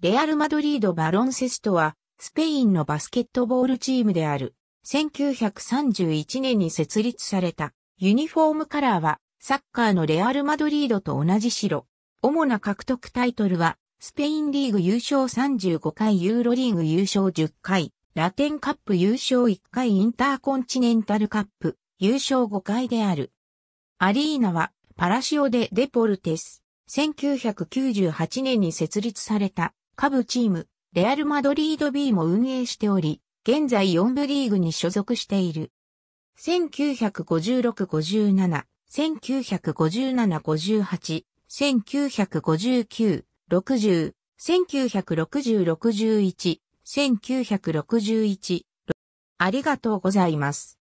レアル・マドリード・バロンセストは、スペインのバスケットボールチームである。1931年に設立された。ユニフォームカラーは、サッカーのレアル・マドリードと同じ白。主な獲得タイトルは、スペインリーグ優勝35回、ユーロリーグ優勝10回、ラテンカップ優勝1回、インターコンチネンタルカップ優勝5回である。アリーナは、パラシオデ・デポルテス。1998年に設立された下部チーム、レアル・マドリード B も運営しており、現在4部リーグに所属している。1956-57、1957-58、1959、60、1960-61、1961。ありがとうございます。